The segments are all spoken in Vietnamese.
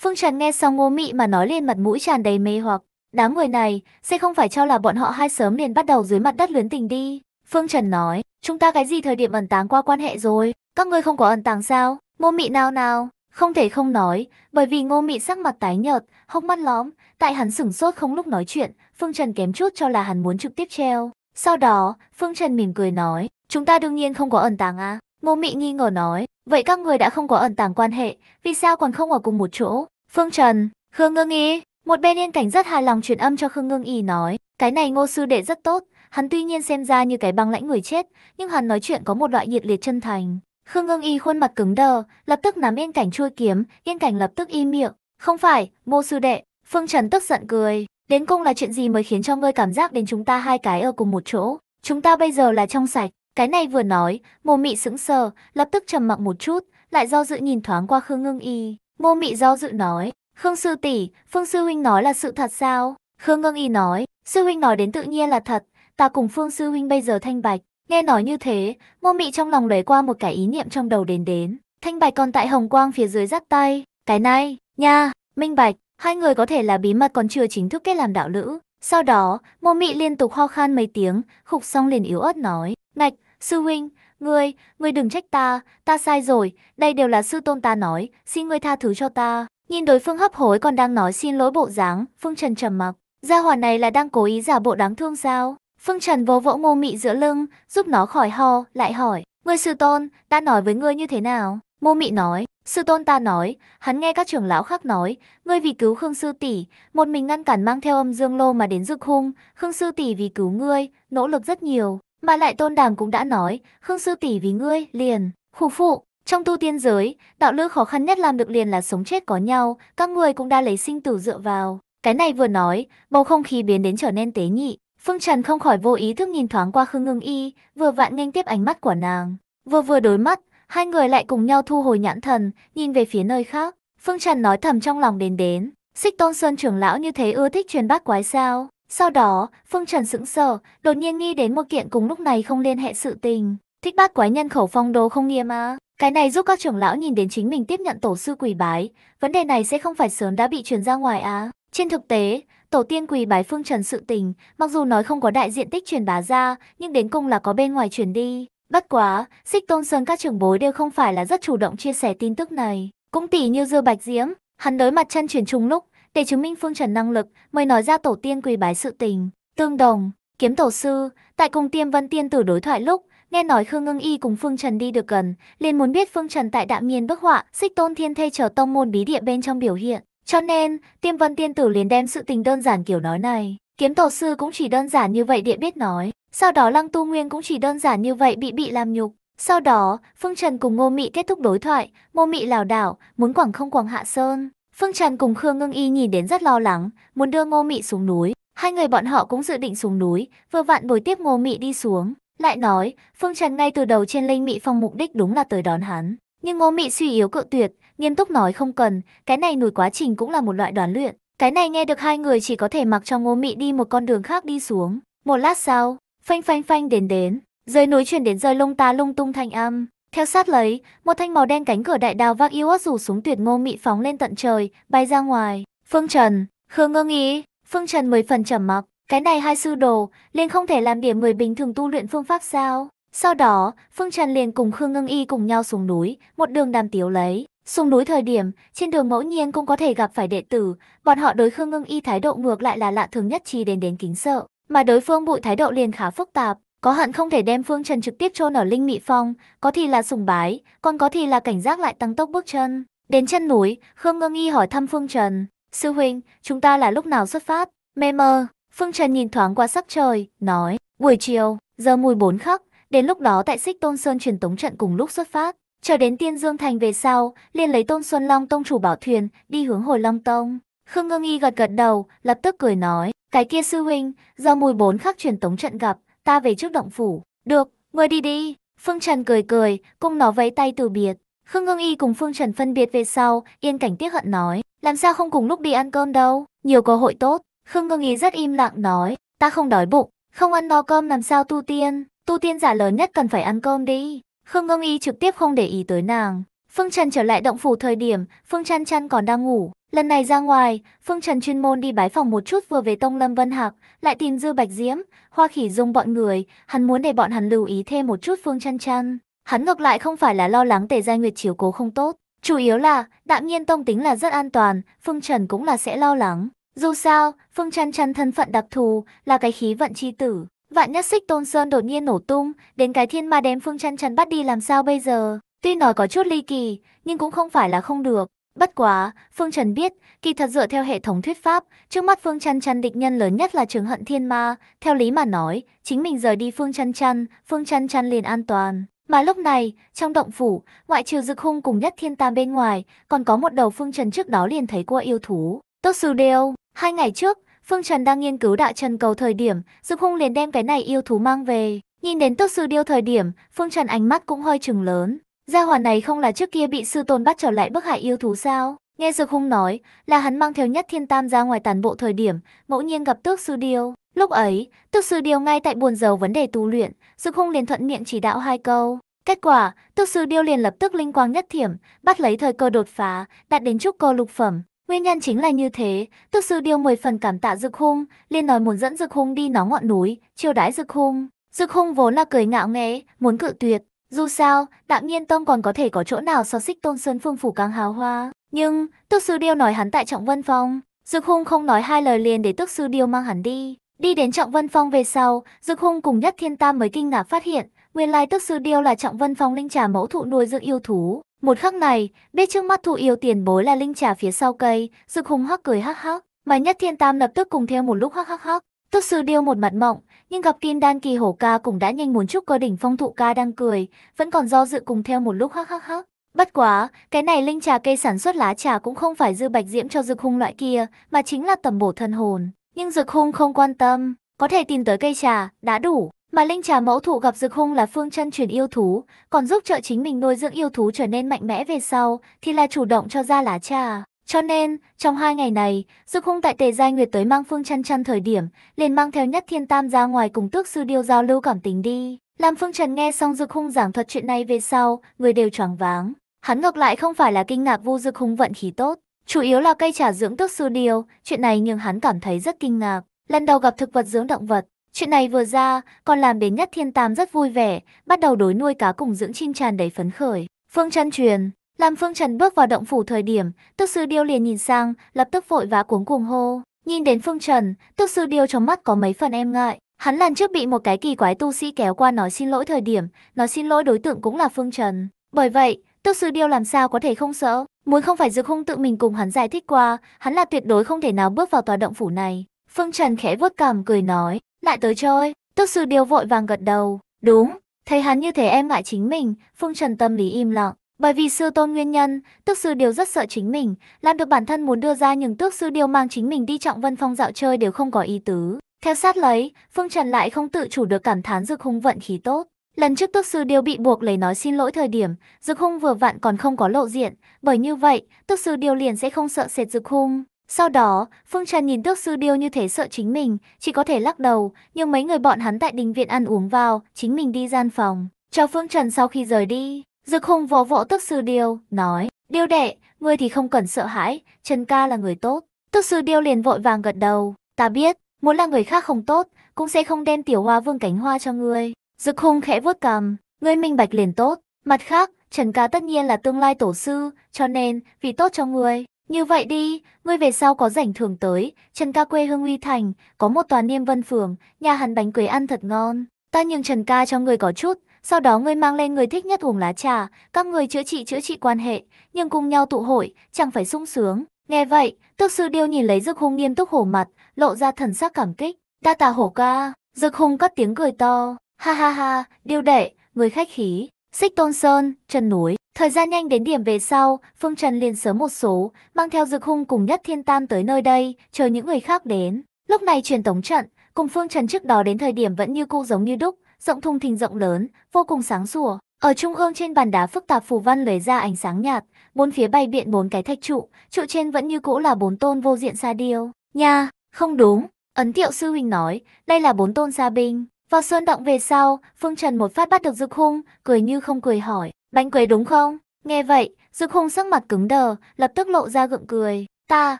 Phương Trần nghe xong ngô mị mà nói lên mặt mũi tràn đầy mê hoặc. Đám người này, sẽ không phải cho là bọn họ hai sớm liền bắt đầu dưới mặt đất luyến tình đi. Phương Trần nói, chúng ta cái gì thời điểm ẩn táng qua quan hệ rồi, các ngươi không có ẩn tàng sao? Ngô mị nào nào, không thể không nói, bởi vì ngô mị sắc mặt tái nhợt, hốc mắt lõm, tại hắn sửng sốt không lúc nói chuyện, Phương Trần kém chút cho là hắn muốn trực tiếp treo. Sau đó, Phương Trần mỉm cười nói, chúng ta đương nhiên không có ẩn tàng à. Ngô mị nghi ngờ nói, Vậy các người đã không có ẩn tàng quan hệ, vì sao còn không ở cùng một chỗ? Phương Trần, Khương Ngưng Y, một bên yên cảnh rất hài lòng truyền âm cho Khương Ngưng Y nói, cái này ngô sư đệ rất tốt, hắn tuy nhiên xem ra như cái băng lãnh người chết, nhưng hắn nói chuyện có một loại nhiệt liệt chân thành. Khương Ngưng Y khuôn mặt cứng đờ, lập tức nắm yên cảnh chui kiếm, yên cảnh lập tức im miệng. Không phải, ngô sư đệ, Phương Trần tức giận cười, đến cùng là chuyện gì mới khiến cho ngươi cảm giác đến chúng ta hai cái ở cùng một chỗ? Chúng ta bây giờ là trong sạch, cái này vừa nói, mô Mị sững sờ, lập tức trầm mặc một chút, lại do dự nhìn thoáng qua Khương Ngưng Y. mô Mị do dự nói, Khương sư tỷ, Phương sư huynh nói là sự thật sao? Khương Ngưng Y nói, sư huynh nói đến tự nhiên là thật, ta cùng Phương sư huynh bây giờ thanh bạch. Nghe nói như thế, mô Mị trong lòng lấy qua một cái ý niệm trong đầu đến đến. Thanh bạch còn tại hồng quang phía dưới dắt tay, cái này, nha, minh bạch, hai người có thể là bí mật còn chưa chính thức kết làm đạo lữ. Sau đó, mô Mị liên tục ho khan mấy tiếng, khục xong liền yếu ớt nói, ngạch, Sư huynh, ngươi, ngươi đừng trách ta, ta sai rồi, đây đều là sư tôn ta nói, xin ngươi tha thứ cho ta. Nhìn đối phương hấp hối còn đang nói xin lỗi bộ dáng, Phương Trần trầm mặc. Gia hỏa này là đang cố ý giả bộ đáng thương sao? Phương Trần vỗ vỗ mô mị giữa lưng, giúp nó khỏi ho, lại hỏi. Ngươi sư tôn, ta nói với ngươi như thế nào? Mô mị nói, sư tôn ta nói, hắn nghe các trưởng lão khác nói, ngươi vì cứu Khương sư tỷ, một mình ngăn cản mang theo âm dương lô mà đến dược hung, Khương sư tỷ vì cứu ngươi, nỗ lực rất nhiều, mà lại tôn đàm cũng đã nói, Khương Sư tỷ vì ngươi, liền, khủ phụ. Trong tu tiên giới, đạo lữ khó khăn nhất làm được liền là sống chết có nhau, các người cũng đã lấy sinh tử dựa vào. Cái này vừa nói, bầu không khí biến đến trở nên tế nhị. Phương Trần không khỏi vô ý thức nhìn thoáng qua Khương Ngưng Y, vừa vạn nghênh tiếp ánh mắt của nàng. Vừa vừa đối mắt, hai người lại cùng nhau thu hồi nhãn thần, nhìn về phía nơi khác. Phương Trần nói thầm trong lòng đến đến, xích tôn sơn trưởng lão như thế ưa thích truyền bát quái sao. Sau đó, Phương Trần sững sờ, đột nhiên nghĩ đến một kiện cùng lúc này không liên hệ sự tình. Thích bát quái nhân khẩu phong đồ không nghiêm à. Cái này giúp các trưởng lão nhìn đến chính mình tiếp nhận tổ sư quỳ bái. Vấn đề này sẽ không phải sớm đã bị truyền ra ngoài à. Trên thực tế, tổ tiên quỳ bái Phương Trần sự tình, mặc dù nói không có đại diện tích truyền bá ra, nhưng đến cùng là có bên ngoài truyền đi. Bất quá, Xích Tôn Sơn các trưởng bối đều không phải là rất chủ động chia sẻ tin tức này. Cũng tỷ như Dưa Bạch Diễm, hắn đối mặt chân truyền trùng lúc, để chứng minh Phương Trần năng lực, mới nói ra tổ tiên quỳ bái sự tình. Tương đồng, kiếm tổ sư, tại cùng tiêm vân tiên tử đối thoại lúc, nghe nói Khương Ngưng Y cùng Phương Trần đi được gần, liền muốn biết Phương Trần tại đạm miên bức họa, xích tôn thiên thê chờ tông môn bí địa bên trong biểu hiện. Cho nên, tiêm vân tiên tử liền đem sự tình đơn giản kiểu nói này. Kiếm tổ sư cũng chỉ đơn giản như vậy địa biết nói. Sau đó Lăng Tu Nguyên cũng chỉ đơn giản như vậy bị bị làm nhục. Sau đó, Phương Trần cùng Ngô Mị kết thúc đối thoại, Ngô Mị lảo đảo, muốn quẳng không quẳng hạ sơn. Phương Trần cùng Khương Ngưng Y nhìn đến rất lo lắng, muốn đưa Ngô Mị xuống núi. Hai người bọn họ cũng dự định xuống núi, vừa vặn bồi tiếp Ngô Mị đi xuống. Lại nói, Phương Trần ngay từ đầu trên Linh Mị Phong mục đích đúng là tới đón hắn. Nhưng Ngô Mị suy yếu cự tuyệt, nghiêm túc nói không cần, cái này núi quá trình cũng là một loại đoàn luyện. Cái này nghe được hai người chỉ có thể mặc cho Ngô Mị đi một con đường khác đi xuống. Một lát sau, phanh phanh phanh đến đến, dưới núi truyền đến rơi lung ta lung tung thanh âm. Theo sát lấy, một thanh màu đen cánh cửa đại đao vác yêu Iwat rủ súng tuyệt ngô mị phóng lên tận trời, bay ra ngoài. Phương Trần, Khương ngưng ý, Phương Trần mười phần trầm mặc, cái này hai sư đồ, liền không thể làm điểm người bình thường tu luyện phương pháp sao? Sau đó, Phương Trần liền cùng Khương Ngưng Y cùng nhau xuống núi, một đường đàm tiếu lấy. Xuống núi thời điểm, trên đường mẫu nhiên cũng có thể gặp phải đệ tử, bọn họ đối Khương Ngưng Y thái độ ngược lại là lạ thường nhất chi đến đến kính sợ, mà đối phương bụi thái độ liền khá phức tạp. Có hận không thể đem Phương Trần trực tiếp chôn ở Linh Mị Phong, có thì là sùng bái, còn có thì là cảnh giác lại tăng tốc bước chân. Đến chân núi, Khương Ngưng Y hỏi thăm Phương Trần, "Sư huynh, chúng ta là lúc nào xuất phát?" Mê mơ, Phương Trần nhìn thoáng qua sắc trời, nói, "Buổi chiều, giờ mùi bốn khắc, đến lúc đó tại Xích Tôn Sơn truyền tống trận cùng lúc xuất phát." Chờ đến Tiên Dương Thành về sau, liền lấy Tôn Xuân Long Tông chủ bảo thuyền, đi hướng Hồi Long Tông. Khương Ngưng Y gật gật đầu, lập tức cười nói, cái kia sư huynh, do mùi bốn khắc truyền tống trận gặp, ta về trước động phủ. Được, ngươi đi đi. Phương Trần cười cười, cùng nó vẫy tay từ biệt. Khương Ngưng Y cùng Phương Trần phân biệt về sau, yên cảnh tiếc hận nói. Làm sao không cùng lúc đi ăn cơm đâu, nhiều cơ hội tốt. Khương Ngưng Y rất im lặng nói, ta không đói bụng, không ăn no cơm làm sao tu tiên. Tu tiên giả lớn nhất cần phải ăn cơm đi. Khương Ngưng Y trực tiếp không để ý tới nàng, Phương Trần trở lại động phủ thời điểm, Phương Trần Trần còn đang ngủ. Lần này ra ngoài, Phương Trần chuyên môn đi bái phòng một chút vừa về Tông Lâm Vân Hạc, lại tìm Dư Bạch Diễm, Hoa Khỉ Dung bọn người, hắn muốn để bọn hắn lưu ý thêm một chút Phương Trần Trần. Hắn ngược lại không phải là lo lắng Tề Gia Nguyệt chiếu cố không tốt, chủ yếu là Đạm Nhiên Tông tính là rất an toàn, Phương Trần cũng là sẽ lo lắng. Dù sao, Phương Trần Trần thân phận đặc thù, là cái khí vận chi tử, vạn nhất xích Tôn Sơn đột nhiên nổ tung, đến cái thiên ma đem Phương Trần Trần bắt đi làm sao bây giờ? Tuy nói có chút ly kỳ, nhưng cũng không phải là không được. Bất quá, Phương Trần biết, kỳ thật dựa theo hệ thống thuyết pháp, trước mắt Phương trần Trăn địch nhân lớn nhất là trường hận thiên ma, theo lý mà nói, chính mình rời đi Phương trần Trăn, Phương trần Trăn liền an toàn. Mà lúc này, trong động phủ, ngoại trừ dực hung cùng nhất thiên tam bên ngoài, còn có một đầu Phương Trần trước đó liền thấy qua yêu thú. Tốt sư đeo, hai ngày trước, Phương Trần đang nghiên cứu đại trần cầu thời điểm, dực hung liền đem cái này yêu thú mang về. Nhìn đến tốt sư điêu thời điểm, Phương Trần ánh mắt cũng hơi chừng lớn, Gia hỏa này không là trước kia bị sư tôn bắt trở lại bức hại yêu thú sao? Nghe Dược Hung nói là hắn mang theo nhất thiên tam ra ngoài tàn bộ thời điểm, ngẫu nhiên gặp tước sư điêu. Lúc ấy, tước sư điêu ngay tại buồn dầu vấn đề tu luyện, Dược Hung liền thuận miệng chỉ đạo hai câu. Kết quả, tước sư điêu liền lập tức linh quang nhất thiểm, bắt lấy thời cơ đột phá, đạt đến trúc cơ lục phẩm. Nguyên nhân chính là như thế, tước sư điêu mười phần cảm tạ Dược Hung, liền nói muốn dẫn Dược Hung đi nó ngọn núi, chiêu đãi Dược Hung. Dược Hung vốn là cười ngạo nghễ, muốn cự tuyệt, dù sao, Đạm Nhiên Tông còn có thể có chỗ nào so xích Tôn Sơn Phương Phủ càng hào hoa. Nhưng, tước sư điêu nói hắn tại Trọng Vân Phong. Dược hung không nói hai lời liền để tước sư điêu mang hắn đi. Đi đến Trọng Vân Phong về sau, Dược hung cùng Nhất Thiên Tam mới kinh ngạc phát hiện, nguyên lai tước sư điêu là Trọng Vân Phong linh trà mẫu thụ nuôi dưỡng yêu thú. Một khắc này, biết trước mắt thụ yêu tiền bối là linh trà phía sau cây, Dược hung hắc cười hắc hắc, mà Nhất Thiên Tam lập tức cùng theo một lúc hắc hắc hắc. Tước sư điêu một mặt mộng, nhưng gặp Kim đan kỳ hổ ca cũng đã nhanh muốn chúc cơ đỉnh phong thụ ca đang cười, vẫn còn do dự cùng theo một lúc hắc hắc hắc. Bất quá, cái này linh trà cây sản xuất lá trà cũng không phải dư bạch diễm cho dược hung loại kia, mà chính là tầm bổ thân hồn. Nhưng dược hung không quan tâm, có thể tìm tới cây trà, đã đủ. Mà linh trà mẫu thụ gặp dược hung là phương chân truyền yêu thú, còn giúp trợ chính mình nuôi dưỡng yêu thú trở nên mạnh mẽ về sau, thì là chủ động cho ra lá trà. Cho nên, trong hai ngày này, dư khung tại Tề Giai Nguyệt tới mang Phương trần trần thời điểm, liền mang theo Nhất Thiên Tam ra ngoài cùng tước sư điêu giao lưu cảm tình đi. Làm Phương Trần nghe xong dư khung giảng thuật chuyện này về sau, người đều choáng váng. Hắn ngược lại không phải là kinh ngạc vu dư khung vận khí tốt, chủ yếu là cây trà dưỡng tước sư điêu, chuyện này nhưng hắn cảm thấy rất kinh ngạc. Lần đầu gặp thực vật dưỡng động vật, chuyện này vừa ra, còn làm đến Nhất Thiên Tam rất vui vẻ, bắt đầu đối nuôi cá cùng dưỡng chim tràn đầy phấn khởi. Phương trần truyền làm Phương Trần bước vào động phủ thời điểm, tức sư điêu liền nhìn sang, lập tức vội vã cuống cuồng hô. Nhìn đến Phương Trần, tức sư điêu trong mắt có mấy phần em ngại. Hắn lần trước bị một cái kỳ quái tu sĩ kéo qua nói xin lỗi thời điểm, nói xin lỗi đối tượng cũng là Phương Trần. Bởi vậy, tức sư điêu làm sao có thể không sợ, muốn không phải dược hung tự mình cùng hắn giải thích qua, hắn là tuyệt đối không thể nào bước vào tòa động phủ này. Phương Trần khẽ vuốt cằm cười nói, lại tới chơi, tức sư điêu vội vàng gật đầu, đúng, thấy hắn như thế em ngại chính mình, Phương Trần tâm lý im lặng. Bởi vì sư tôn nguyên nhân, tước sư điều rất sợ chính mình, làm được bản thân muốn đưa ra nhưng tước sư điều mang chính mình đi trọng vân phong dạo chơi đều không có ý tứ. Theo sát lấy, Phương Trần lại không tự chủ được cảm thán dược hung vận khí tốt. Lần trước tước sư điều bị buộc lấy nói xin lỗi thời điểm, dược hung vừa vặn còn không có lộ diện, bởi như vậy, tước sư điều liền sẽ không sợ sệt dược hung. Sau đó, Phương Trần nhìn tước sư điều như thế sợ chính mình, chỉ có thể lắc đầu, nhưng mấy người bọn hắn tại đình viện ăn uống vào, chính mình đi gian phòng. Cho Phương Trần sau khi rời đi, Dực Hùng vỗ vỗ tức sư Điêu, nói, Điêu đệ, ngươi thì không cần sợ hãi, Trần ca là người tốt. Tức sư Điêu liền vội vàng gật đầu, ta biết, muốn là người khác không tốt, cũng sẽ không đem tiểu hoa vương cánh hoa cho ngươi. Dực Hùng khẽ vuốt cầm, ngươi minh bạch liền tốt, mặt khác, Trần ca tất nhiên là tương lai tổ sư, cho nên, vì tốt cho ngươi. Như vậy đi, ngươi về sau có rảnh thường tới, Trần ca quê hương uy thành, có một tòa niêm vân phường, nhà hắn bánh quế ăn thật ngon. Ta nhường Trần ca cho ngươi có chút, sau đó ngươi mang lên người thích nhất uống lá trà, các người chữa trị chữa trị quan hệ, nhưng cùng nhau tụ hội, chẳng phải sung sướng. Nghe vậy, tước sư điêu nhìn lấy dực hung nghiêm túc hổ mặt, lộ ra thần sắc cảm kích. Đa tà hổ ca, dực hung cất tiếng cười to. Ha ha ha, điêu đệ, người khách khí. Xích Tôn Sơn, chân núi. Thời gian nhanh đến điểm về sau, Phương Trần liền sớm một số, mang theo dực hung cùng nhất thiên tam tới nơi đây, chờ những người khác đến. Lúc này truyền tống trận, Cùng phương trần trước đó đến thời điểm vẫn như cũ giống như đúc, rộng thùng thình rộng lớn, vô cùng sáng sủa. Ở trung ương trên bàn đá phức tạp phù văn lấy ra ánh sáng nhạt, bốn phía bay biện bốn cái thạch trụ, trụ trên vẫn như cũ là bốn tôn vô diện sa điêu. Nha, không đúng, ấn tiệu sư huynh nói, đây là bốn tôn sa binh. Vào sơn động về sau, Phương Trần một phát bắt được Dực Hung, cười như không cười hỏi, bánh quế đúng không? Nghe vậy, Dực Hung sắc mặt cứng đờ, lập tức lộ ra gượng cười, ta,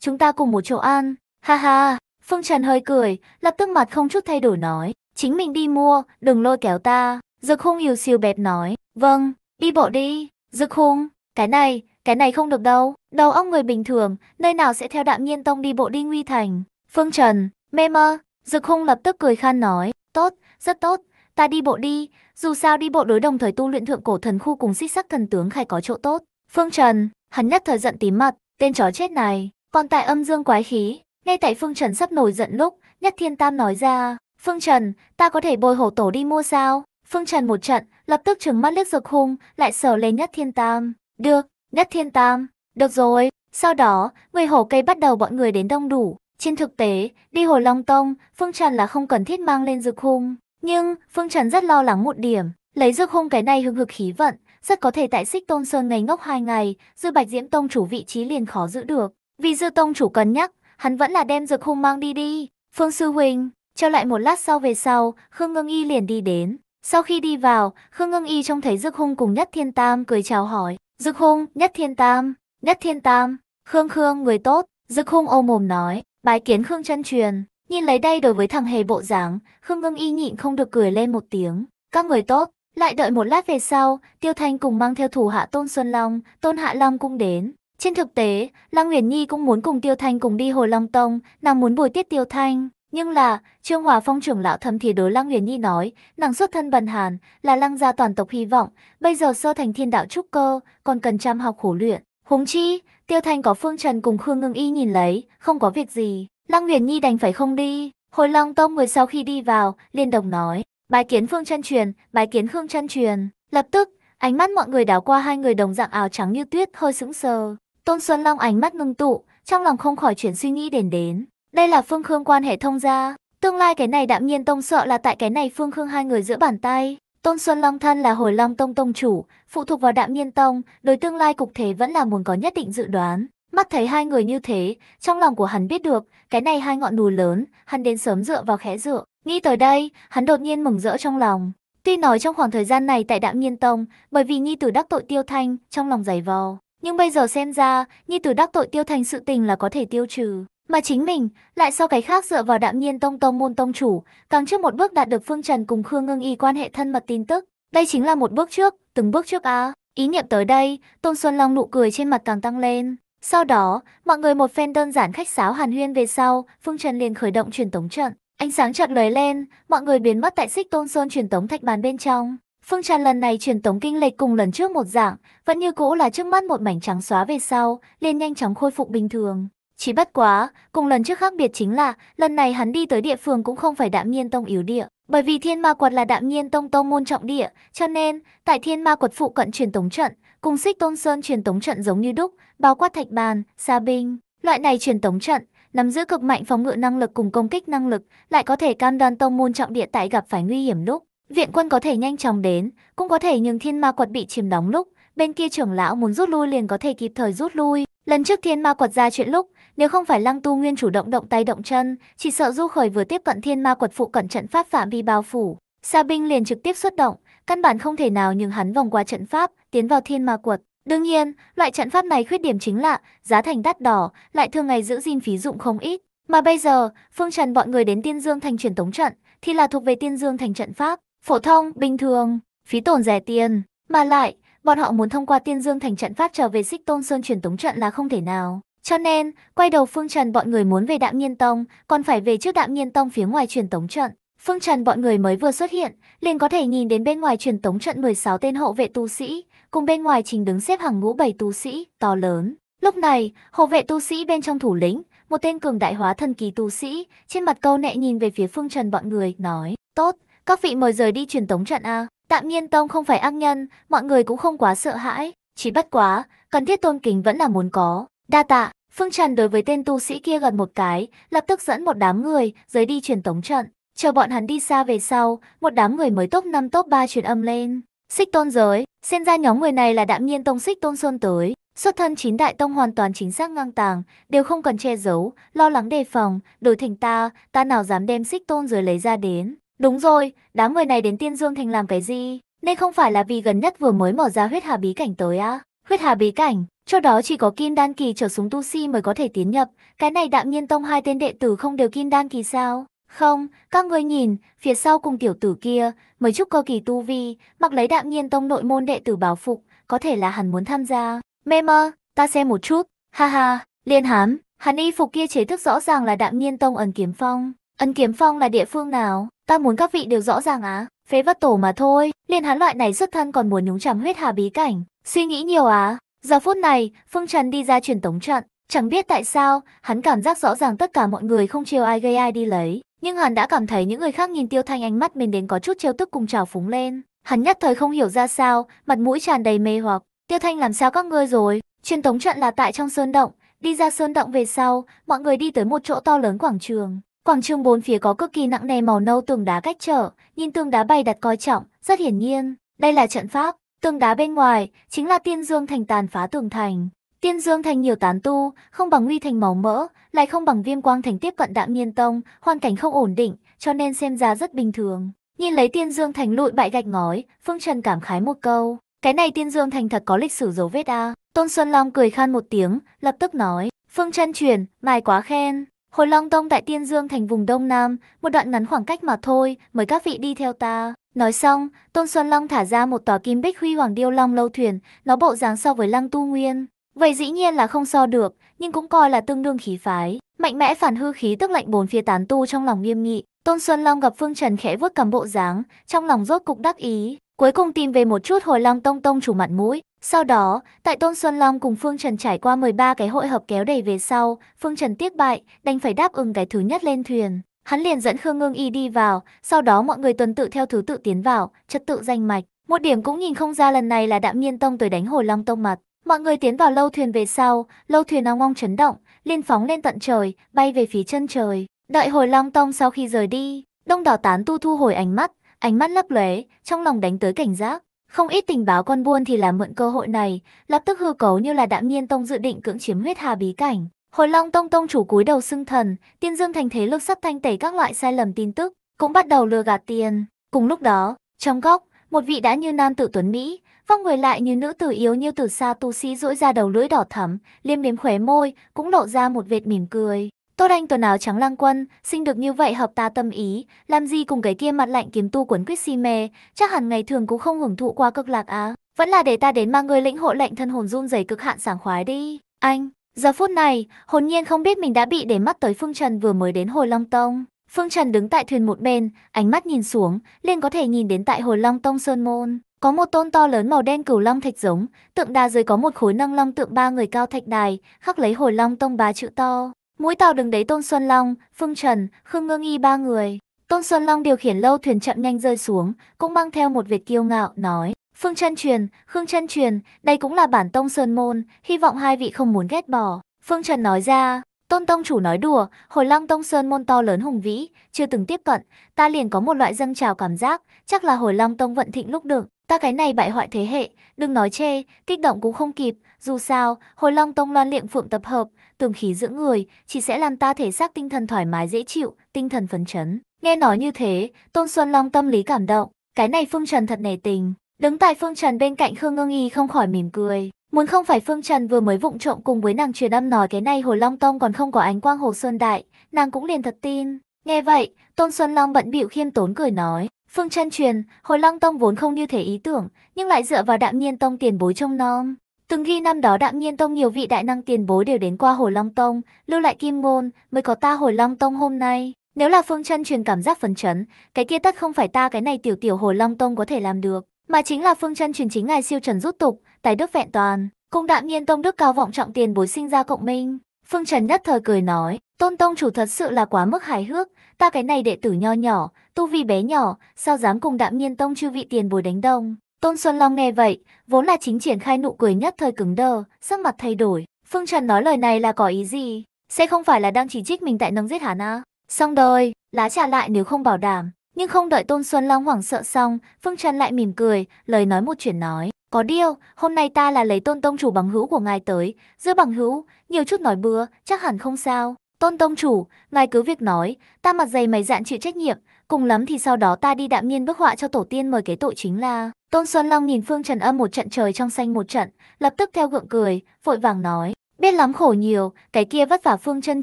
chúng ta cùng một chỗ ăn, ha ha, Phương Trần hơi cười, lập tức mặt không chút thay đổi nói, chính mình đi mua, đừng lôi kéo ta. Dực Hùng yếu xìu bẹp nói, vâng, đi bộ đi, dực Hùng, cái này, cái này không được đâu, đầu óc người bình thường, nơi nào sẽ theo đạm nhiên tông đi bộ đi nguy thành. Phương Trần, mê mơ, dực Hùng lập tức cười khan nói, tốt, rất tốt, ta đi bộ đi, dù sao đi bộ đối đồng thời tu luyện thượng cổ thần khu cùng xích sắc thần tướng khai có chỗ tốt. Phương Trần, hắn nhất thời giận tím mặt, tên chó chết này, còn tại âm dương quái khí, ngay tại Phương Trần sắp nổi giận lúc, Nhất Thiên Tam nói ra, Phương Trần, ta có thể bồi hổ tổ đi mua sao? Phương Trần một trận, lập tức trừng mắt liếc dược hung, lại sờ lên Nhất Thiên Tam. Được, Nhất Thiên Tam, được rồi. Sau đó, người hổ cây bắt đầu bọn người đến đông đủ. Trên thực tế, đi hồ Long Tông, Phương Trần là không cần thiết mang lên dược hung. Nhưng, Phương Trần rất lo lắng một điểm, lấy dược hung cái này hưng hực khí vận, rất có thể tại xích tôn sơn ngây ngốc hai ngày, dư bạch diễm tông chủ vị trí liền khó giữ được. Vì dư tông chủ cân nhắc, hắn vẫn là đem dược hung mang đi đi. Phương Sư Huỳnh, cho lại một lát sau về sau, Khương Ngưng Y liền đi đến. Sau khi đi vào, Khương Ngưng Y trông thấy dược Hung cùng Nhất Thiên Tam cười chào hỏi. dược Hung, Nhất Thiên Tam, Nhất Thiên Tam, Khương Khương người tốt. dược Hung ô mồm nói, bái kiến Khương chân truyền. Nhìn lấy đây đối với thằng hề bộ dáng, Khương Ngưng Y nhịn không được cười lên một tiếng. Các người tốt, lại đợi một lát về sau, Tiêu Thanh cùng mang theo thủ hạ Tôn Xuân Long, Tôn Hạ Long cũng đến. Trên thực tế, Lăng Uyển Nhi cũng muốn cùng Tiêu Thanh cùng đi hồ Long Tông, nàng muốn bồi tiết Tiêu Thanh. Nhưng là, Trương Hòa Phong trưởng lão thầm thì đối Lăng Uyển Nhi nói, nàng xuất thân bần hàn, là Lăng gia toàn tộc hy vọng, bây giờ sơ thành thiên đạo trúc cơ, còn cần chăm học khổ luyện. Huống chi, Tiêu Thanh có Phương Trần cùng Khương Ngưng Y nhìn lấy, không có việc gì, Lăng Uyển Nhi đành phải không đi. Hồi Long Tông người sau khi đi vào, liên đồng nói, bài kiến Phương Trân truyền, bài kiến Khương Trân truyền. Lập tức, ánh mắt mọi người đảo qua hai người đồng dạng áo trắng như tuyết hơi sững sờ. Tôn Xuân Long ánh mắt ngưng tụ, trong lòng không khỏi chuyển suy nghĩ đền đến. Đây là phương khương quan hệ thông gia, tương lai cái này đạm nhiên tông sợ là tại cái này phương khương hai người giữa bàn tay. Tôn Xuân Long thân là hồi long tông tông chủ, phụ thuộc vào đạm nhiên tông, đối tương lai cục thế vẫn là muốn có nhất định dự đoán. Mắt thấy hai người như thế, trong lòng của hắn biết được, cái này hai ngọn núi lớn, hắn đến sớm dựa vào khẽ dựa. Nghĩ tới đây, hắn đột nhiên mừng rỡ trong lòng. Tuy nói trong khoảng thời gian này tại Đạm Nhiên Tông, bởi vì nhi tử đắc tội Tiêu Thanh, trong lòng giày vò, nhưng bây giờ xem ra, Nhi Tử đắc tội tiêu thành sự tình là có thể tiêu trừ. Mà chính mình, lại sau cái khác dựa vào đạm nhiên tông tông môn tông chủ, càng trước một bước đạt được Phương Trần cùng Khương Ngưng Y quan hệ thân mật tin tức. Đây chính là một bước trước, từng bước trước á. Ý niệm tới đây, Tôn Xuân Long nụ cười trên mặt càng tăng lên. Sau đó, mọi người một phen đơn giản khách sáo hàn huyên về sau, Phương Trần liền khởi động truyền tống trận. Ánh sáng chợt lóe lên, mọi người biến mất tại xích Tôn Sơn truyền tống thạch bàn bên trong. Phương Tràn lần này truyền tống kinh lệch cùng lần trước một dạng, vẫn như cũ là trước mắt một mảnh trắng xóa về sau, liền nhanh chóng khôi phục bình thường. Chỉ bất quá, cùng lần trước khác biệt chính là, lần này hắn đi tới địa phương cũng không phải đạm nhiên tông yếu địa. Bởi vì thiên ma quật là đạm nhiên tông tông môn trọng địa, cho nên, tại thiên ma quật phụ cận truyền tống trận, cùng xích tôn sơn truyền tống trận giống như đúc, bao quát thạch bàn, xa binh. Loại này truyền tống trận, nắm giữ cực mạnh phòng ngự năng lực cùng công kích năng lực, lại có thể cam đoan tông môn trọng địa tại gặp phải nguy hiểm lúc, Viện quân có thể nhanh chóng đến, cũng có thể nhường thiên ma quật bị chiếm đóng lúc, bên kia trưởng lão muốn rút lui liền có thể kịp thời rút lui. Lần trước thiên ma quật ra chuyện lúc, nếu không phải lăng tu nguyên chủ động động tay động chân, chỉ sợ du khởi vừa tiếp cận thiên ma quật phụ cận trận pháp phạm vi bao phủ. Sa binh liền trực tiếp xuất động, căn bản không thể nào nhường hắn vòng qua trận pháp, tiến vào thiên ma quật. Đương nhiên, loại trận pháp này khuyết điểm chính là giá thành đắt đỏ, lại thường ngày giữ gìn phí dụng không ít. Mà bây giờ, Phương Trần bọn người đến Tiên Dương thành truyền tống trận, thì là thuộc về Tiên Dương thành trận pháp phổ thông, bình thường, phí tổn rẻ tiền, mà lại, bọn họ muốn thông qua Tiên Dương thành trận pháp trở về Xích Tôn Sơn truyền tống trận là không thể nào. Cho nên, quay đầu Phương Trần bọn người muốn về Đạm Nhiên Tông, còn phải về trước Đạm Nhiên Tông phía ngoài truyền tống trận. Phương Trần bọn người mới vừa xuất hiện, liền có thể nhìn đến bên ngoài truyền tống trận 16 tên hộ vệ tu sĩ, cùng bên ngoài trình đứng xếp hàng ngũ bảy tu sĩ, to lớn. Lúc này, hộ vệ tu sĩ bên trong thủ lĩnh, một tên cường đại hóa thân kỳ tu sĩ, trên mặt câu nệ nhìn về phía Phương Trần bọn người, nói, tốt, các vị mời rời đi truyền tống trận A. À? Tạm nhiên Tông không phải ác nhân, mọi người cũng không quá sợ hãi. Chỉ bất quá, cần thiết tôn kính vẫn là muốn có. Đa tạ, Phương Trần đối với tên tu sĩ kia gần một cái, lập tức dẫn một đám người, rời đi truyền tống trận. Chờ bọn hắn đi xa về sau, một đám người mới top 5 top 3 truyền âm lên. Xích tôn giới, xem ra nhóm người này là đạm nhiên tông xích tôn sơn tới. Xuất thân chín đại tông hoàn toàn chính xác ngang tàng, đều không cần che giấu, lo lắng đề phòng, đổi thành ta, ta nào dám đem xích tôn giới lấy ra đến. Đúng rồi, đám người này đến Tiên Dương Thành làm cái gì? Nên không phải là vì gần nhất vừa mới mở ra huyết hà bí cảnh tới á? À? Huyết hà bí cảnh, cho đó chỉ có kim đan kỳ trở xuống tu si mới có thể tiến nhập. Cái này đạm nhiên tông hai tên đệ tử không đều kim đan kỳ sao? Không, các ngươi nhìn, phía sau cùng tiểu tử kia, mới chút cơ kỳ tu vi, mặc lấy đạm nhiên tông nội môn đệ tử bảo phục, có thể là hắn muốn tham gia. Mê mơ, ta xem một chút, ha ha, liên hám, hắn y phục kia chế thức rõ ràng là đạm nhiên tông ẩn kiếm phong. Ân Kiếm Phong là địa phương nào? Ta muốn các vị đều rõ ràng á. Phế vật tổ mà thôi, Liên hắn loại này xuất thân còn muốn nhúng chàm huyết hà bí cảnh. Suy nghĩ nhiều á. Giờ phút này, Phương Trần đi ra truyền tống trận. Chẳng biết tại sao, hắn cảm giác rõ ràng tất cả mọi người không chiều ai gây ai đi lấy. Nhưng hắn đã cảm thấy những người khác nhìn tiêu thanh ánh mắt mình đến có chút trêu tức cùng trào phúng lên. Hắn nhất thời không hiểu ra sao, mặt mũi tràn đầy mê hoặc. Tiêu thanh làm sao các ngươi rồi? Truyền tống trận là tại trong sơn động. Đi ra sơn động về sau, mọi người đi tới một chỗ to lớn quảng trường. Quảng trường bốn phía có cực kỳ nặng nề màu nâu tường đá cách trở, nhìn tường đá bày đặt coi trọng, rất hiển nhiên, đây là trận pháp. Tường đá bên ngoài chính là Tiên Dương Thành tàn phá tường thành. Tiên Dương Thành nhiều tán tu, không bằng nguy Thành máu mỡ, lại không bằng Viêm Quang Thành tiếp cận Đạm Nhiên Tông, hoàn cảnh không ổn định, cho nên xem ra rất bình thường. Nhìn lấy Tiên Dương Thành lụi bại gạch ngói, Phương Trần cảm khái một câu, cái này Tiên Dương Thành thật có lịch sử dấu vết a. À. Tôn Xuân Long cười khan một tiếng, lập tức nói, Phương trần chuyển, mài quá khen. Hồi Long Tông tại Tiên Dương thành vùng Đông Nam, một đoạn ngắn khoảng cách mà thôi, mời các vị đi theo ta. Nói xong, Tôn Xuân Long thả ra một tòa kim bích huy hoàng điêu long lâu thuyền, nó bộ dáng so với Lăng Tu Nguyên. Vậy dĩ nhiên là không so được, nhưng cũng coi là tương đương khí phái. Mạnh mẽ phản hư khí tức lạnh bốn phía tán tu trong lòng nghiêm nghị. Tôn Xuân Long gặp Phương Trần khẽ vuốt cầm bộ dáng, trong lòng rốt cục đắc ý. Cuối cùng tìm về một chút hồi Long Tông Tông chủ mặt mũi, sau đó, tại Tôn Xuân Long cùng Phương Trần trải qua 13 cái hội hợp kéo đẩy về sau, Phương Trần tiếc bại, đành phải đáp ứng cái thứ nhất lên thuyền. Hắn liền dẫn Khương Ngưng Y đi vào, sau đó mọi người tuần tự theo thứ tự tiến vào, chất tự danh mạch. Một điểm cũng nhìn không ra lần này là Đạm miên Tông tới đánh Hồ Long Tông mặt. Mọi người tiến vào lâu thuyền về sau, lâu thuyền ong ong chấn động, liên phóng lên tận trời, bay về phía chân trời. Đợi Hồ Long Tông sau khi rời đi, Đông Đỏ Tán tu thu hồi ánh mắt, ánh mắt lấp lóe, trong lòng đánh tới cảnh giác. Không ít tình báo con buôn thì là mượn cơ hội này, lập tức hư cấu như là đạm nhiên tông dự định cưỡng chiếm huyết hà bí cảnh. Hồi Long Tông Tông chủ cúi đầu xưng thần, Tiên Dương thành thế lực sắp thanh tẩy các loại sai lầm tin tức, cũng bắt đầu lừa gạt tiền. Cùng lúc đó, trong góc, một vị đã như nam tử tuấn Mỹ, vong người lại như nữ tử yếu như từ xa tu sĩ rỗi ra đầu lưỡi đỏ thắm, liêm liếm khóe môi, cũng lộ ra một vệt mỉm cười. Tốt Anh tuần áo trắng lang quân, sinh được như vậy hợp ta tâm ý, làm gì cùng cái kia mặt lạnh kiếm tu quấn quýt si mê, chắc hẳn ngày thường cũng không hưởng thụ qua cực lạc á. Vẫn là để ta đến mang người lĩnh hộ lệnh thân hồn run rẩy cực hạn sảng khoái đi. Anh, giờ phút này, hồn nhiên không biết mình đã bị để mắt tới Phương Trần vừa mới đến hồi Long Tông. Phương Trần đứng tại thuyền một bên, ánh mắt nhìn xuống, liền có thể nhìn đến tại hồi Long Tông Sơn Môn. Có một tôn to lớn màu đen cửu long thạch giống, tượng đá dưới có một khối năng long tượng ba người cao thạch đài, khắc lấy hồi long tông bá chữ to. Mũi tàu đứng đấy Tôn Xuân Long, Phương Trần, Khương Ngưng Y ba người. Tôn Xuân Long điều khiển lâu thuyền chậm nhanh rơi xuống, cũng mang theo một việc kiêu ngạo, nói. Phương chân truyền, Khương chân truyền, đây cũng là bản tông sơn môn, hy vọng hai vị không muốn ghét bỏ. Phương Trần nói ra, Tôn Tông chủ nói đùa, hồi long tông sơn môn to lớn hùng vĩ, chưa từng tiếp cận, ta liền có một loại dâng trào cảm giác, chắc là hồi long tông vận thịnh lúc được, ta cái này bại hoại thế hệ, đừng nói chê, kích động cũng không kịp, dù sao, hồi long tông loan liệm phượng tập hợp, tường khí dưỡng người, chỉ sẽ làm ta thể xác tinh thần thoải mái dễ chịu, tinh thần phấn chấn. Nghe nói như thế, Tôn Xuân Long tâm lý cảm động, cái này Phương Trần thật nể tình. Đứng tại Phương Trần bên cạnh Khương Ngưng Y không khỏi mỉm cười. Muốn không phải Phương Trần vừa mới vụng trộm cùng với nàng truyền âm nói cái này Hồ Long Tông còn không có ánh quang Hồ Sơn Đại, nàng cũng liền thật tin. Nghe vậy, Tôn Xuân Long bận bịu khiêm tốn cười nói, Phương trần truyền, Hồ Long Tông vốn không như thế ý tưởng, nhưng lại dựa vào đạm nhiên tông tiền bối trông nom, Từng ghi năm đó Đạm Nhiên Tông nhiều vị đại năng tiền bối đều đến qua Hồ Long Tông, lưu lại kim ngôn, mới có ta Hồ Long Tông hôm nay. Nếu là Phương Chân truyền cảm giác phấn chấn, cái kia tất không phải ta cái này tiểu tiểu Hồ Long Tông có thể làm được, mà chính là Phương Chân truyền chính ngài siêu trần rút tục, tài đức vẹn toàn, cùng Đạm Nhiên Tông đức cao vọng trọng tiền bối sinh ra cộng minh. Phương Trần nhất thời cười nói, Tôn Tông chủ thật sự là quá mức hài hước, ta cái này đệ tử nho nhỏ, tu vi bé nhỏ, sao dám cùng Đạm Nhiên Tông chư vị tiền bối đánh đồng. Tôn Xuân Long nghe vậy, vốn là chính triển khai nụ cười nhất thời cứng đờ, sắc mặt thay đổi. Phương Trần nói lời này là có ý gì? Sẽ không phải là đang chỉ trích mình tại nâng giết hắn à? Xong đời, lá trả lại nếu không bảo đảm. Nhưng không đợi Tôn Xuân Long hoảng sợ xong, Phương Trần lại mỉm cười, lời nói một chuyện nói. Có điều, hôm nay ta là lấy tôn tông chủ bằng hữu của ngài tới. Giữa bằng hữu, nhiều chút nói bừa, chắc hẳn không sao. Tôn tông chủ, ngài cứ việc nói, ta mặt dày mày dạn chịu trách nhiệm, cùng lắm thì sau đó ta đi đạm nhiên bức họa cho tổ tiên mời kế tội chính là. Tôn Xuân Long nhìn Phương Trần Âm một trận trời trong xanh một trận, lập tức theo gượng cười, vội vàng nói, biết lắm khổ nhiều, cái kia vất vả Phương chân